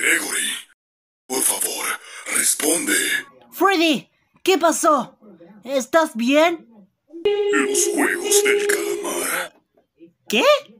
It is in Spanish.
Gregory, por favor, responde. Freddy, ¿qué pasó? ¿Estás bien? Los juegos del calamar. ¿Qué?